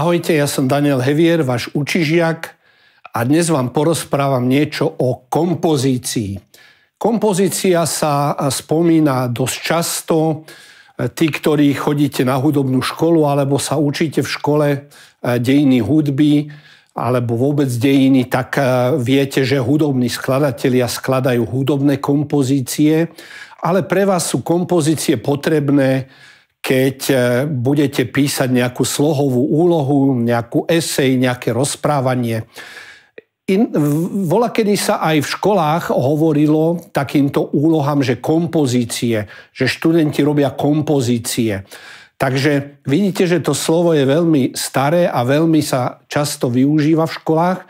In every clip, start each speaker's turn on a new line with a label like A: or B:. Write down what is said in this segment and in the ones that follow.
A: Ahojte, ja som Daniel Hevier, váš učižiak a dnes vám porozprávam niečo o kompozícii. Kompozícia sa spomína dosť často. Tí, ktorí chodíte na hudobnú školu alebo sa učíte v škole eh, dejiny hudby alebo vôbec dejiny, tak eh, viete, že hudobní skladatelia skladajú hudobné kompozície, ale pre vás sú kompozície potrebné keď e, budete písať nejakú slohovú úlohu, nejakú esej, nejaké rozprávanie. In, vola, kedy sa aj v školách hovorilo takýmto úlohám, že kompozície, že študenti robia kompozície. Takže vidíte, že to slovo je veľmi staré a veľmi sa často využíva v školách,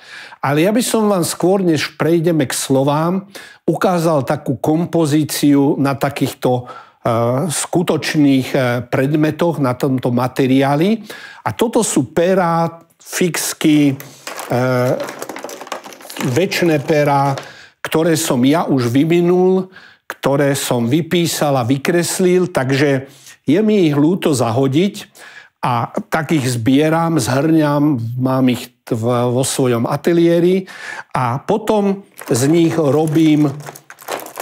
A: ale ja by som vám skôr, než prejdeme k slovám, ukázal takú kompozíciu na takýchto Eh, skutočných eh, predmetoch na tomto materiáli. A toto sú pera, fixky, eh, väčšie pera, ktoré som ja už vyvinul, ktoré som vypísal a vykreslil, takže je mi ich ľúto zahodiť a tak ich zbieram, zhrňam, mám ich vo svojom ateliéri a potom z nich robím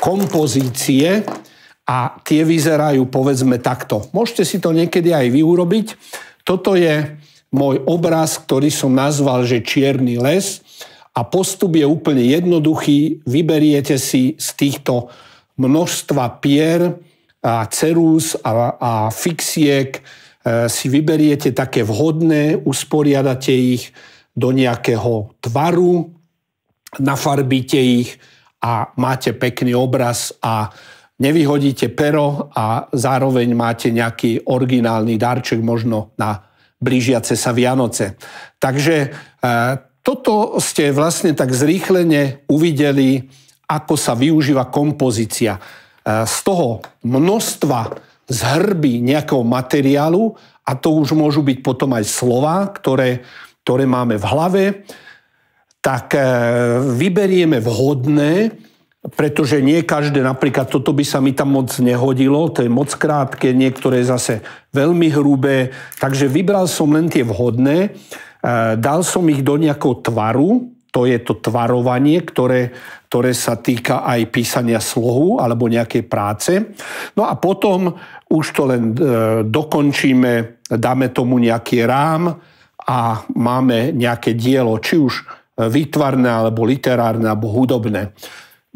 A: kompozície, a tie vyzerajú povedzme takto. Môžete si to niekedy aj vy urobiť. Toto je môj obraz, ktorý som nazval, že Čierny les a postup je úplne jednoduchý. Vyberiete si z týchto množstva pier a cerús a, a fixiek e, si vyberiete také vhodné, usporiadate ich do nejakého tvaru, nafarbíte ich a máte pekný obraz a nevyhodíte pero a zároveň máte nejaký originálny darček možno na blížiace sa Vianoce. Takže e, toto ste vlastne tak zrýchlene uvideli, ako sa využíva kompozícia. E, z toho množstva zhrby nejakého materiálu a to už môžu byť potom aj slova, ktoré, ktoré máme v hlave, tak e, vyberieme vhodné, pretože nie každé, napríklad toto by sa mi tam moc nehodilo, to je moc krátke, niektoré zase veľmi hrubé, takže vybral som len tie vhodné, e, dal som ich do nejakého tvaru, to je to tvarovanie, ktoré, ktoré sa týka aj písania slohu alebo nejakej práce. No a potom už to len e, dokončíme, dáme tomu nejaký rám a máme nejaké dielo, či už e, výtvarné, alebo literárne, alebo hudobné.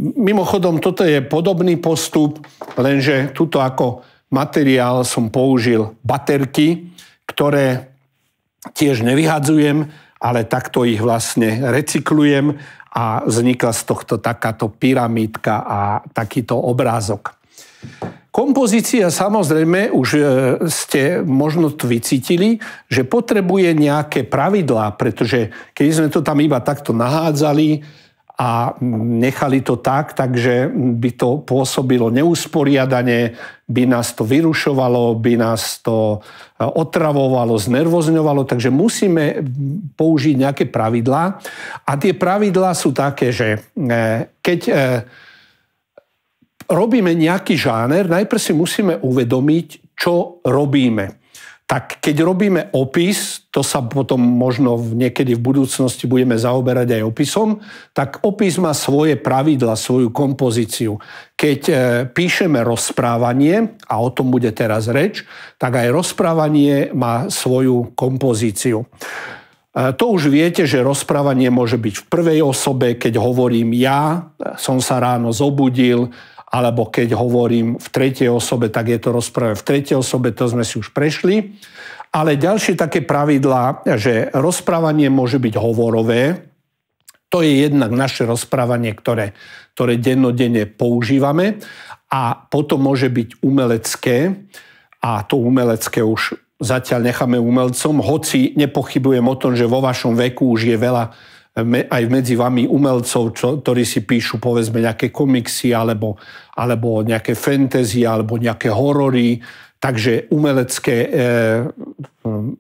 A: Mimochodom, toto je podobný postup, lenže tuto ako materiál som použil baterky, ktoré tiež nevyhadzujem, ale takto ich vlastne recyklujem a vznikla z tohto takáto pyramídka a takýto obrázok. Kompozícia samozrejme už e, ste možno vycítili, že potrebuje nejaké pravidlá, pretože keď sme to tam iba takto nahádzali, a nechali to tak, takže by to pôsobilo neusporiadanie, by nás to vyrušovalo, by nás to e, otravovalo, znervozňovalo, takže musíme použiť nejaké pravidlá. A tie pravidlá sú také, že e, keď e, robíme nejaký žáner, najprv si musíme uvedomiť, čo robíme tak keď robíme opis, to sa potom možno niekedy v budúcnosti budeme zaoberať aj opisom, tak opis má svoje pravidla, svoju kompozíciu. Keď e, píšeme rozprávanie, a o tom bude teraz reč, tak aj rozprávanie má svoju kompozíciu. E, to už viete, že rozprávanie môže byť v prvej osobe, keď hovorím ja, e, som sa ráno zobudil, alebo keď hovorím v tretej osobe, tak je to rozpráva v tretej osobe, to sme si už prešli. Ale ďalšie také pravidlá, že rozprávanie môže byť hovorové, to je jednak naše rozprávanie, ktoré, ktoré dennodenne používame a potom môže byť umelecké a to umelecké už zatiaľ necháme umelcom, hoci nepochybujem o tom, že vo vašom veku už je veľa aj medzi vami umelcov, čo, ktorí si píšu povedzme nejaké komiksy alebo, alebo nejaké fantasy alebo nejaké horory. Takže umelecké, e, e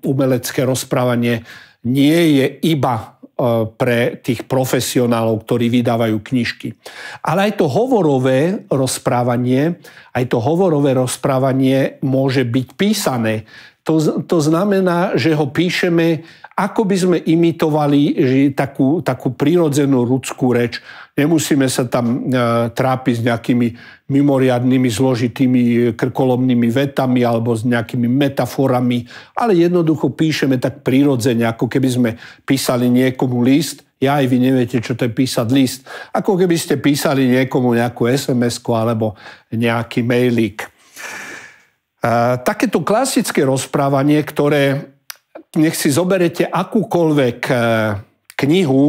A: umelecké rozprávanie nie je iba e, pre tých profesionálov, ktorí vydávajú knižky. Ale aj to hovorové rozprávanie, aj to hovorové rozprávanie môže byť písané. To, to znamená, že ho píšeme ako by sme imitovali že takú, takú prírodzenú ľudskú reč. Nemusíme sa tam e, trápiť s nejakými mimoriadnými zložitými e, krkolomnými vetami alebo s nejakými metaforami, ale jednoducho píšeme tak prírodzene, ako keby sme písali niekomu list. Ja aj vy neviete, čo to je písať list. Ako keby ste písali niekomu nejakú sms alebo nejaký mailík. E, takéto klasické rozprávanie, ktoré nech si zoberete akúkoľvek eh, knihu,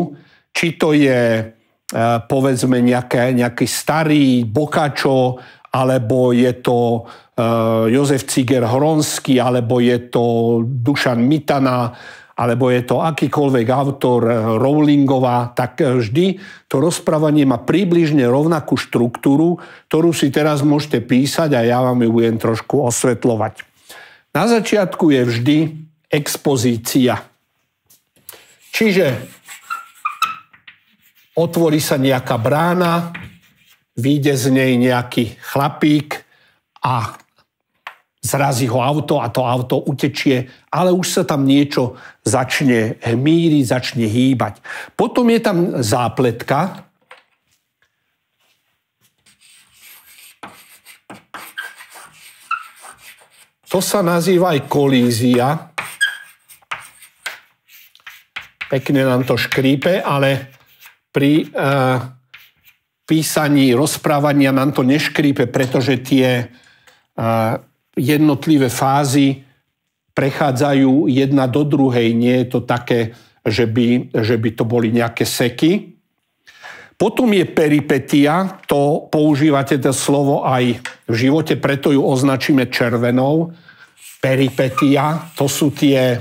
A: či to je eh, povedzme nejaké, nejaký starý Bokačo, alebo je to eh, Jozef Ciger Hronsky, alebo je to Dušan Mitana, alebo je to akýkoľvek autor Rowlingova, tak vždy to rozprávanie má približne rovnakú štruktúru, ktorú si teraz môžete písať a ja vám ju budem trošku osvetľovať. Na začiatku je vždy expozícia. Čiže otvorí sa nejaká brána, vyjde z nej nejaký chlapík a zrazí ho auto a to auto utečie, ale už sa tam niečo začne hmíri, začne hýbať. Potom je tam zápletka. To sa nazýva aj kolízia pekne nám to škrípe, ale pri uh, písaní, rozprávania nám to neškrípe, pretože tie uh, jednotlivé fázy prechádzajú jedna do druhej. Nie je to také, že by, že by to boli nejaké seky. Potom je peripetia, to používate to slovo aj v živote, preto ju označíme červenou. Peripetia, to sú tie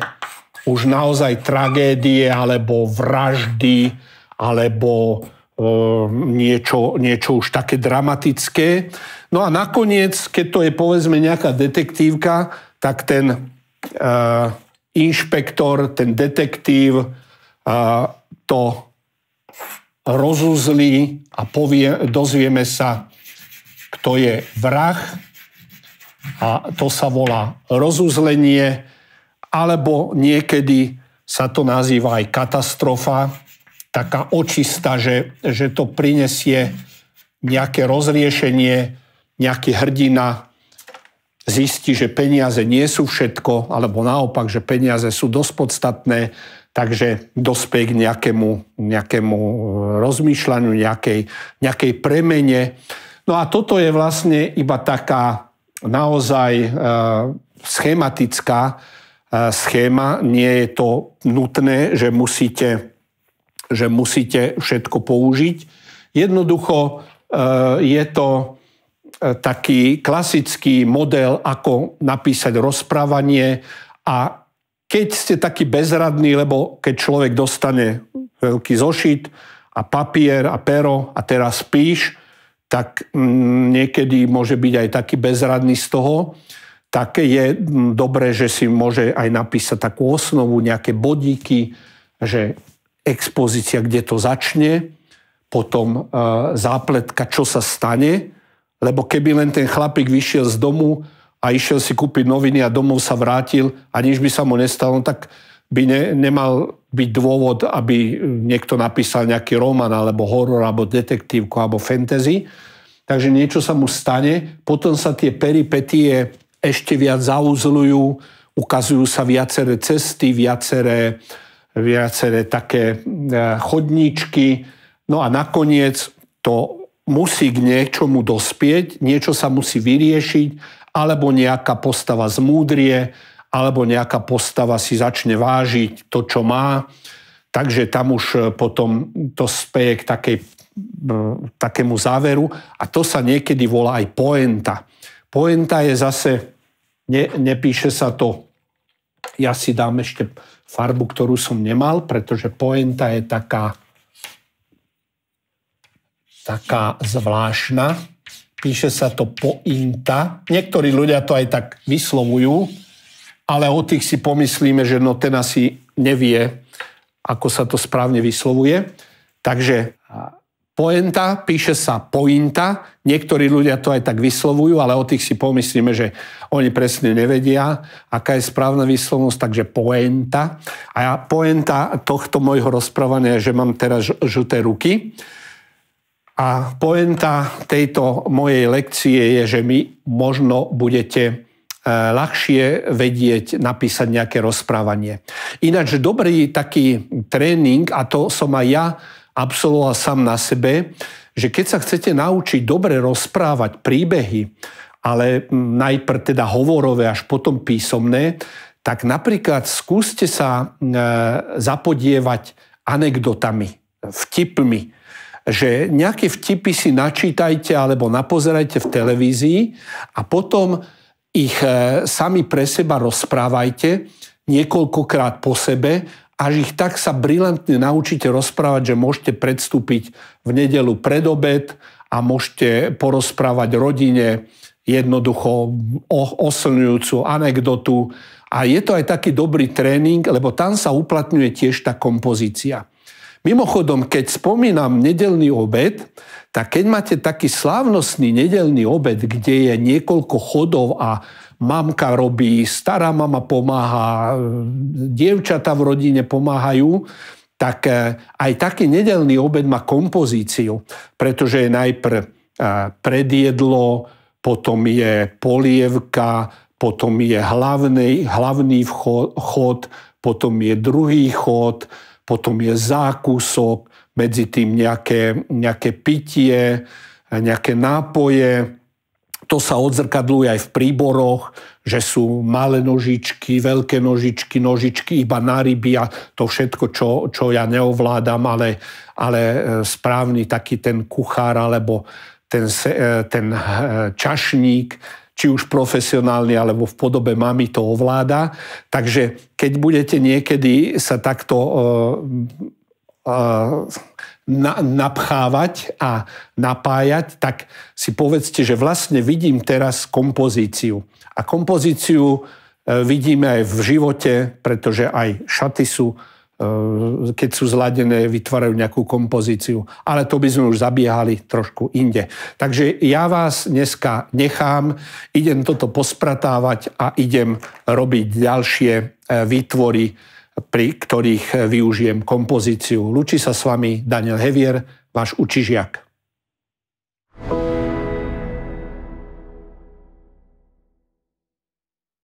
A: už naozaj tragédie alebo vraždy alebo e, niečo, niečo už také dramatické. No a nakoniec, keď to je povedzme nejaká detektívka, tak ten e, inšpektor, ten detektív e, to rozuzlí a povie, dozvieme sa, kto je vrah a to sa volá rozuzlenie alebo niekedy sa to nazýva aj katastrofa, taká očista, že, že to prinesie nejaké rozriešenie, nejaký hrdina zistí, že peniaze nie sú všetko, alebo naopak, že peniaze sú dosť podstatné, takže dospej k nejakému, nejakému e, rozmýšľaniu, nejakej, nejakej premene. No a toto je vlastne iba taká naozaj e, schematická schéma. Nie je to nutné, že musíte, že musíte všetko použiť. Jednoducho e, je to e, taký klasický model, ako napísať rozprávanie a keď ste taký bezradný, lebo keď človek dostane veľký zošit a papier a pero a teraz píš, tak mm, niekedy môže byť aj taký bezradný z toho, tak je dobré, že si môže aj napísať takú osnovu, nejaké bodíky, že expozícia, kde to začne, potom e, zápletka, čo sa stane, lebo keby len ten chlapík vyšiel z domu a išiel si kúpiť noviny a domov sa vrátil a nič by sa mu nestalo, no tak by ne, nemal byť dôvod, aby e, niekto napísal nejaký román, alebo horor, alebo detektívku, alebo fantasy. Takže niečo sa mu stane, potom sa tie peripetie ešte viac zauzlujú, ukazujú sa viaceré cesty, viaceré, viaceré také e, chodníčky. No a nakoniec to musí k niečomu dospieť, niečo sa musí vyriešiť, alebo nejaká postava zmúdrie, alebo nejaká postava si začne vážiť to, čo má. Takže tam už e, potom to speje k takej, e, takému záveru a to sa niekedy volá aj poenta. Poenta je zase ne, nepíše sa to. Ja si dám ešte farbu, ktorú som nemal, pretože poenta je taká taká zvláštna. Píše sa to pointa. Niektorí ľudia to aj tak vyslovujú, ale o tých si pomyslíme, že no ten asi nevie, ako sa to správne vyslovuje. Takže Poenta, píše sa pointa, niektorí ľudia to aj tak vyslovujú, ale o tých si pomyslíme, že oni presne nevedia, aká je správna výslovnosť, takže poenta. A ja, poenta tohto môjho rozprávania je, že mám teraz žuté ruky. A poenta tejto mojej lekcie je, že mi možno budete e, ľahšie vedieť napísať nejaké rozprávanie. Ináč dobrý taký tréning, a to som aj ja absolvoval sám na sebe, že keď sa chcete naučiť dobre rozprávať príbehy, ale najprv teda hovorové, až potom písomné, tak napríklad skúste sa e, zapodievať anekdotami, vtipmi. Že nejaké vtipy si načítajte alebo napozerajte v televízii a potom ich e, sami pre seba rozprávajte niekoľkokrát po sebe, až ich tak sa brilantne naučíte rozprávať, že môžete predstúpiť v nedelu pred obed a môžete porozprávať rodine jednoducho oslňujúcu anekdotu. A je to aj taký dobrý tréning, lebo tam sa uplatňuje tiež tá kompozícia. Mimochodom, keď spomínam nedelný obed, tak keď máte taký slávnostný nedelný obed, kde je niekoľko chodov a mamka robí, stará mama pomáha, dievčata v rodine pomáhajú, tak eh, aj taký nedelný obed má kompozíciu, pretože je najprv eh, predjedlo, potom je polievka, potom je hlavný, hlavný chod, potom je druhý chod, potom je zákusok, medzi tým nejaké, nejaké pitie, nejaké nápoje, to sa odzrkadluje aj v príboroch, že sú malé nožičky, veľké nožičky, nožičky iba na ryby a to všetko, čo, čo ja neovládam, ale, ale e, správny taký ten kuchár alebo ten, e, ten e, čašník, či už profesionálny alebo v podobe mami to ovláda. Takže keď budete niekedy sa takto na, napchávať a napájať, tak si povedzte, že vlastne vidím teraz kompozíciu. A kompozíciu e, vidíme aj v živote, pretože aj šaty sú, e, keď sú zladené, vytvárajú nejakú kompozíciu. Ale to by sme už zabiehali trošku inde. Takže ja vás dneska nechám, idem toto pospratávať a idem robiť ďalšie e, výtvory, pri ktorých e, využijem kompozíciu. Lučí sa s vami Daniel Hevier, váš učižiak.